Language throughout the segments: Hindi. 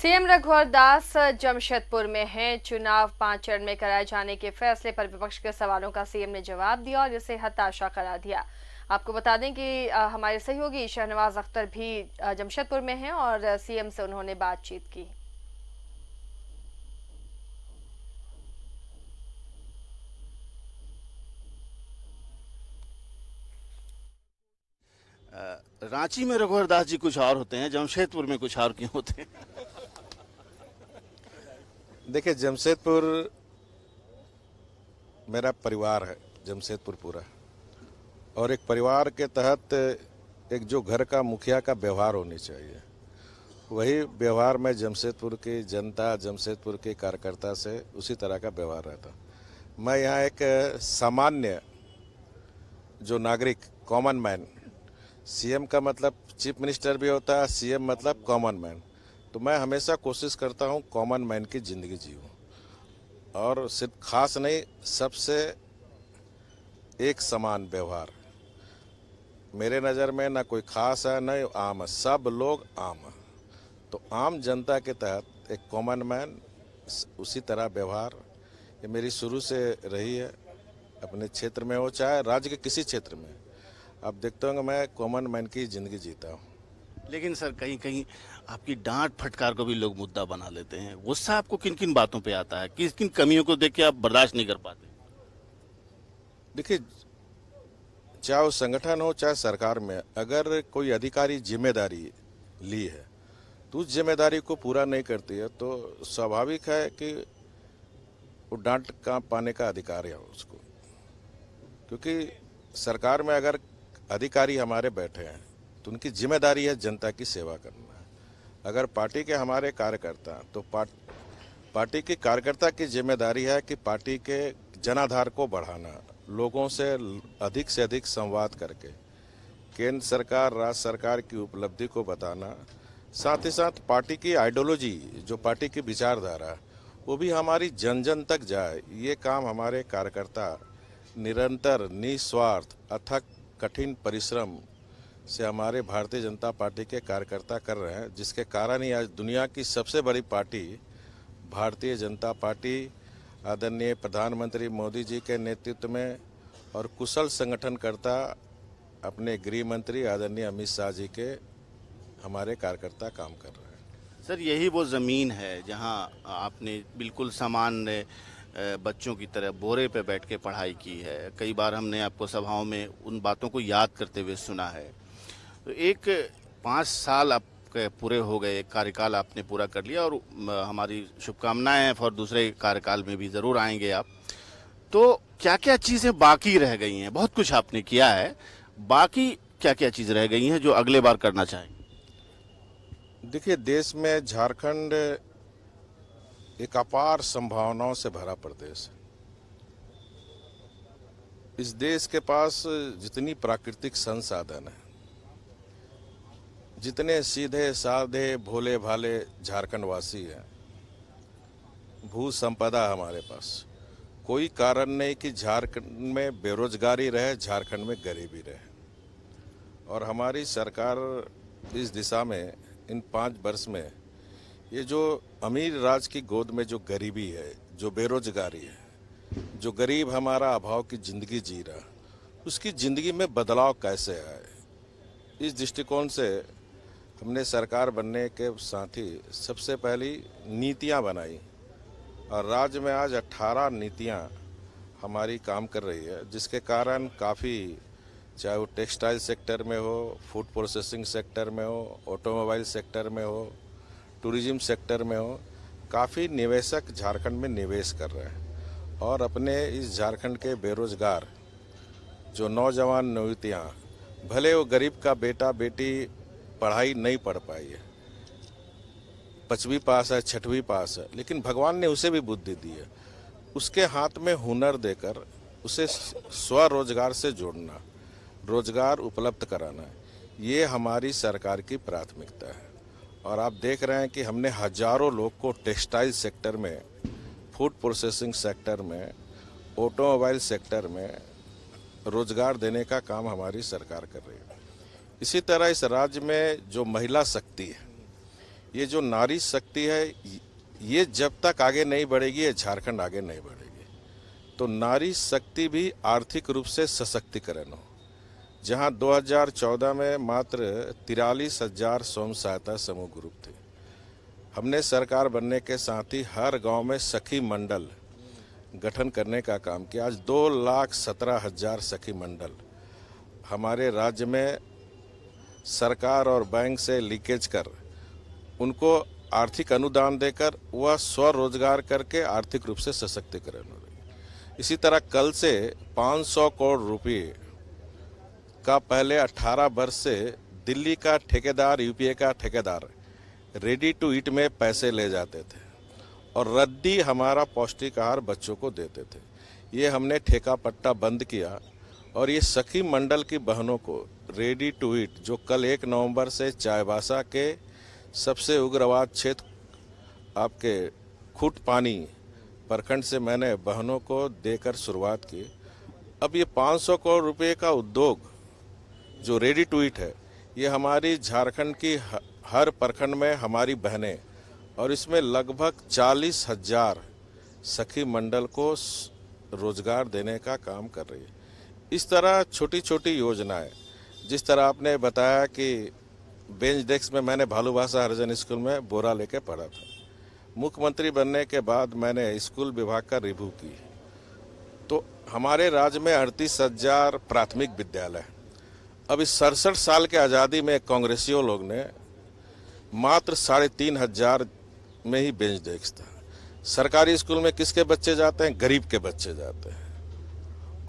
सीएम रघुवर दास जमशेदपुर में हैं चुनाव पांच चरण में कराए जाने के फैसले पर विपक्ष के सवालों का सीएम ने जवाब दिया और इसे हताशा करा दिया आपको बता दें कि हमारे सहयोगी शहनवाज अख्तर भी जमशेदपुर में हैं और सीएम से उन्होंने बातचीत की रांची में रघुवर दास जी कुछ और होते हैं जमशेदपुर में कुछ और क्यों होते हैं देखिए जमशेदपुर मेरा परिवार है जमशेदपुर पूरा और एक परिवार के तहत एक जो घर का मुखिया का व्यवहार होनी चाहिए वही व्यवहार में जमशेदपुर की जनता जमशेदपुर के कार्यकर्ता से उसी तरह का व्यवहार रहता मैं यहाँ एक सामान्य जो नागरिक कॉमन मैन सीएम का मतलब चीफ मिनिस्टर भी होता है सीएम मतलब कॉमन मैन तो मैं हमेशा कोशिश करता हूँ कॉमन मैन की ज़िंदगी जीऊँ और सिर्फ खास नहीं सबसे एक समान व्यवहार मेरे नज़र में ना कोई खास है ना आम है सब लोग आम है तो आम जनता के तहत एक कॉमन मैन उसी तरह व्यवहार ये मेरी शुरू से रही है अपने क्षेत्र में हो चाहे राज्य के किसी क्षेत्र में अब देखते होंगे मैं कॉमन मैन की ज़िंदगी जीता हूँ लेकिन सर कहीं कहीं आपकी डांट फटकार को भी लोग मुद्दा बना लेते हैं गुस्सा आपको किन किन बातों पे आता है किस किन कमियों को देख के आप बर्दाश्त नहीं कर पाते देखिए चाहे वो संगठन हो चाहे सरकार में अगर कोई अधिकारी जिम्मेदारी ली है तो उस जिम्मेदारी को पूरा नहीं करती है तो स्वाभाविक है कि वो डांट का पाने का अधिकार है उसको क्योंकि सरकार में अगर अधिकारी हमारे बैठे हैं तो उनकी जिम्मेदारी है जनता की सेवा करना अगर पार्टी के हमारे कार्यकर्ता तो पार्ट पार्टी की कार्यकर्ता की जिम्मेदारी है कि पार्टी के जनाधार को बढ़ाना लोगों से अधिक से अधिक संवाद करके केंद्र सरकार राज्य सरकार की उपलब्धि को बताना साथ ही साथ पार्टी की आइडियोलॉजी जो पार्टी की विचारधारा वो भी हमारी जन जन तक जाए ये काम हमारे कार्यकर्ता निरंतर निस्वार्थ अथक कठिन परिश्रम से हमारे भारतीय जनता पार्टी के कार्यकर्ता कर रहे हैं जिसके कारण ही आज दुनिया की सबसे बड़ी पार्टी भारतीय जनता पार्टी आदरणीय प्रधानमंत्री मोदी जी के नेतृत्व में और कुशल संगठनकर्ता अपने गृह मंत्री आदरणीय अमित शाह जी के हमारे कार्यकर्ता काम कर रहे हैं सर यही वो ज़मीन है जहां आपने बिल्कुल सामान्य बच्चों की तरह बोरे पे बैठ के पढ़ाई की है कई बार हमने आपको सभाओं में उन बातों को याद करते हुए सुना है तो एक पाँच साल आपके पूरे हो गए एक कार्यकाल आपने पूरा कर लिया और हमारी शुभकामनाएं हैं फॉर दूसरे कार्यकाल में भी ज़रूर आएंगे आप तो क्या क्या चीज़ें बाकी रह गई हैं बहुत कुछ आपने किया है बाकी क्या क्या चीज़ रह गई हैं जो अगले बार करना चाहेंगे देखिए देश में झारखंड एक अपार संभावनाओं से भरा प्रदेश है इस देश के पास जितनी प्राकृतिक संसाधन है जितने सीधे साधे भोले भाले झारखंडवासी हैं भू संपदा हमारे पास कोई कारण नहीं कि झारखंड में बेरोजगारी रहे झारखंड में गरीबी रहे और हमारी सरकार इस दिशा में इन पाँच वर्ष में ये जो अमीर राज की गोद में जो गरीबी है जो बेरोजगारी है जो गरीब हमारा अभाव की ज़िंदगी जी रहा उसकी ज़िंदगी में बदलाव कैसे आए इस दृष्टिकोण से हमने सरकार बनने के साथ ही सबसे पहली नीतियाँ बनाई और राज्य में आज 18 नीतियाँ हमारी काम कर रही है जिसके कारण काफ़ी चाहे वो टेक्सटाइल सेक्टर में हो फूड प्रोसेसिंग सेक्टर में हो ऑटोमोबाइल सेक्टर में हो टूरिज्म सेक्टर में हो काफ़ी निवेशक झारखंड में निवेश कर रहे हैं और अपने इस झारखंड के बेरोजगार जो नौजवान नौतियाँ भले वो गरीब का बेटा बेटी पढ़ाई नहीं पढ़ पाई है पचवीं पास है छठवीं पास है लेकिन भगवान ने उसे भी बुद्धि दी है उसके हाथ में हुनर देकर उसे स्वरोजगार से जोड़ना रोजगार उपलब्ध कराना ये हमारी सरकार की प्राथमिकता है और आप देख रहे हैं कि हमने हजारों लोग को टेक्सटाइल सेक्टर में फूड प्रोसेसिंग सेक्टर में ऑटोमोबाइल सेक्टर में रोजगार देने का काम हमारी सरकार कर रही है इसी तरह इस राज्य में जो महिला शक्ति है ये जो नारी शक्ति है ये जब तक आगे नहीं बढ़ेगी ये झारखंड आगे नहीं बढ़ेगी तो नारी शक्ति भी आर्थिक रूप से सशक्तिकरण हो जहाँ 2014 में मात्र तिरालीस हजार स्वयं सहायता समूह ग्रुप थे हमने सरकार बनने के साथ ही हर गांव में सखी मंडल गठन करने का काम किया आज दो लाख सत्रह हजार सखी मंडल हमारे राज्य में सरकार और बैंक से लीकेज कर उनको आर्थिक अनुदान देकर वह स्वरोजगार करके आर्थिक रूप से सशक्तिकरण हो रही इसी तरह कल से 500 करोड़ रुपये का पहले 18 वर्ष से दिल्ली का ठेकेदार यूपीए का ठेकेदार रेडी टू ईट में पैसे ले जाते थे और रद्दी हमारा पौष्टिक आहार बच्चों को देते थे ये हमने ठेका पट्टा बंद किया और ये सखी मंडल की बहनों को रेडी टू ईट जो कल एक नवंबर से चायबासा के सबसे उग्रवाद क्षेत्र आपके खुट पानी प्रखंड से मैंने बहनों को देकर शुरुआत की अब ये 500 करोड़ रुपये का उद्योग जो रेडी टू ईट है ये हमारी झारखंड की हर प्रखंड में हमारी बहनें और इसमें लगभग चालीस हजार सखी मंडल को रोजगार देने का काम कर रही है इस तरह छोटी छोटी योजनाएं जिस तरह आपने बताया कि बेंच डेस्क में मैंने भालूभाषा हरिजन स्कूल में बोरा लेके पढ़ा था मुख्यमंत्री बनने के बाद मैंने स्कूल विभाग का रिव्यू की तो हमारे राज्य में अड़तीस हजार प्राथमिक विद्यालय अब इस सड़सठ साल के आज़ादी में कांग्रेसियों लोग ने मात्र साढ़े तीन हजार में ही बेंच डेस्क था सरकारी स्कूल में किसके बच्चे जाते हैं गरीब के बच्चे जाते हैं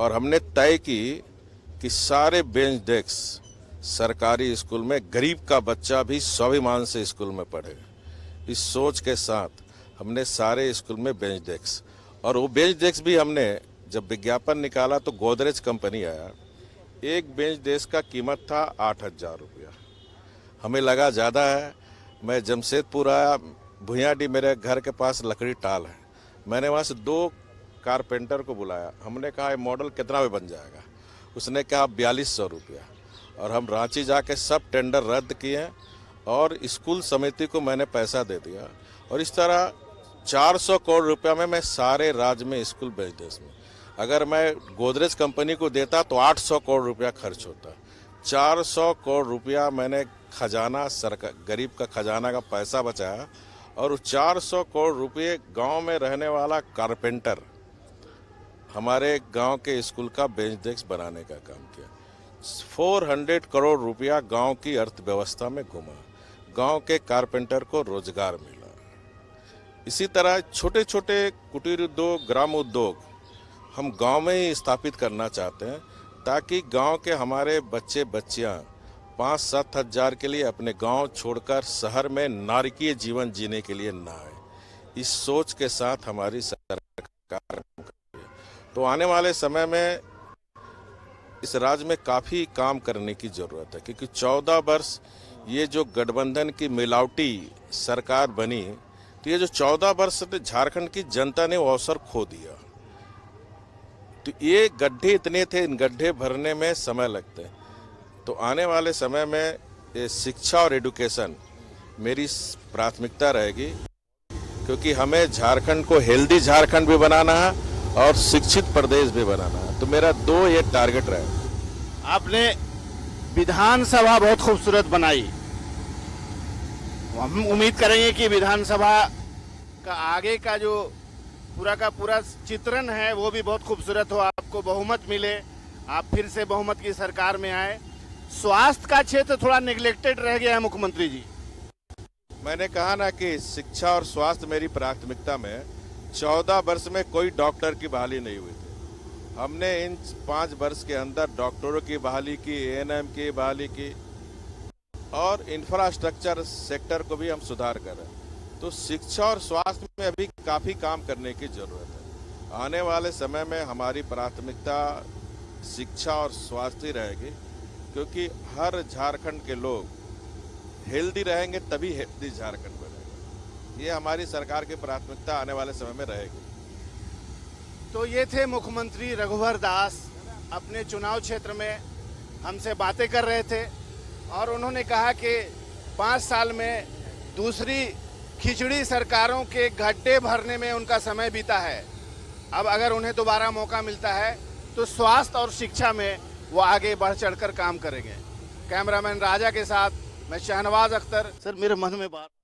और हमने तय की कि सारे बेंच डेस्क सरकारी स्कूल में गरीब का बच्चा भी स्वाभिमान से स्कूल में पढ़े इस सोच के साथ हमने सारे स्कूल में बेंच डेस्क और वो बेंच डेस्क भी हमने जब विज्ञापन निकाला तो गोदरेज कंपनी आया एक बेंच डेस्क का कीमत था आठ हज़ार रुपया हमें लगा ज़्यादा है मैं जमशेदपुर आया भुयाडी मेरे घर के पास लकड़ी टाल है मैंने वहाँ से दो कारपेंटर को बुलाया हमने कहा मॉडल कितना में बन जाएगा उसने कहा बयालीस सौ रुपया और हम रांची जाके सब टेंडर रद्द किए और स्कूल समिति को मैंने पैसा दे दिया और इस तरह 400 करोड़ रुपया में मैं सारे राज्य में स्कूल भेज देश में अगर मैं गोदरेज कंपनी को देता तो 800 करोड़ रुपया खर्च होता 400 करोड़ रुपया मैंने खजाना सरकार गरीब का खजाना का पैसा बचाया और 400 करोड़ रुपये गांव में रहने वाला कारपेंटर हमारे गांव के स्कूल का बेंच डेस्क बनाने का काम किया 400 करोड़ रुपया गांव की अर्थव्यवस्था में घुमा गांव के कारपेंटर को रोजगार मिला इसी तरह छोटे छोटे कुटीर उद्योग ग्राम उद्योग हम गांव में ही स्थापित करना चाहते हैं ताकि गांव के हमारे बच्चे बच्चियां पाँच सात हजार के लिए अपने गांव छोड़कर शहर में नारकीय जीवन जीने के लिए ना आए इस सोच के साथ हमारी सरकार तो आने वाले समय में इस राज्य में काफ़ी काम करने की ज़रूरत है क्योंकि चौदह वर्ष ये जो गठबंधन की मिलावटी सरकार बनी तो ये जो चौदह वर्ष झारखंड की जनता ने वो अवसर खो दिया तो ये गड्ढे इतने थे इन गड्ढे भरने में समय लगते हैं तो आने वाले समय में ये शिक्षा और एडुकेशन मेरी प्राथमिकता रहेगी क्योंकि हमें झारखंड को हेल्दी झारखंड भी बनाना है और शिक्षित प्रदेश भी बनाना तो मेरा दो ये टारगेट रहे आपने विधानसभा बहुत खूबसूरत बनाई तो हम उम्मीद करेंगे कि विधानसभा का आगे का जो पूरा का पूरा चित्रण है वो भी बहुत खूबसूरत हो आपको बहुमत मिले आप फिर से बहुमत की सरकार में आए स्वास्थ्य का क्षेत्र थोड़ा निगलेक्टेड रह गया है मुख्यमंत्री जी मैंने कहा ना कि शिक्षा और स्वास्थ्य मेरी प्राथमिकता में चौदह वर्ष में कोई डॉक्टर की बहाली नहीं हुई थी हमने इन पाँच वर्ष के अंदर डॉक्टरों की बहाली की एएनएम की बहाली की और इंफ्रास्ट्रक्चर सेक्टर को भी हम सुधार कर रहे हैं तो शिक्षा और स्वास्थ्य में अभी काफ़ी काम करने की ज़रूरत है आने वाले समय में हमारी प्राथमिकता शिक्षा और स्वास्थ्य रहेगी क्योंकि हर झारखंड के लोग हेल्दी रहेंगे तभी हेल्दी झारखंड में ये हमारी सरकार की प्राथमिकता आने वाले समय में रहेगी तो ये थे मुख्यमंत्री रघुवर दास अपने चुनाव क्षेत्र में हमसे बातें कर रहे थे और उन्होंने कहा कि पाँच साल में दूसरी खिचड़ी सरकारों के गड्ढे भरने में उनका समय बीता है अब अगर उन्हें दोबारा मौका मिलता है तो स्वास्थ्य और शिक्षा में वो आगे बढ़ चढ़कर काम करेंगे कैमरामैन राजा के साथ मैं शहनवाज अख्तर सर मेरे मन में बात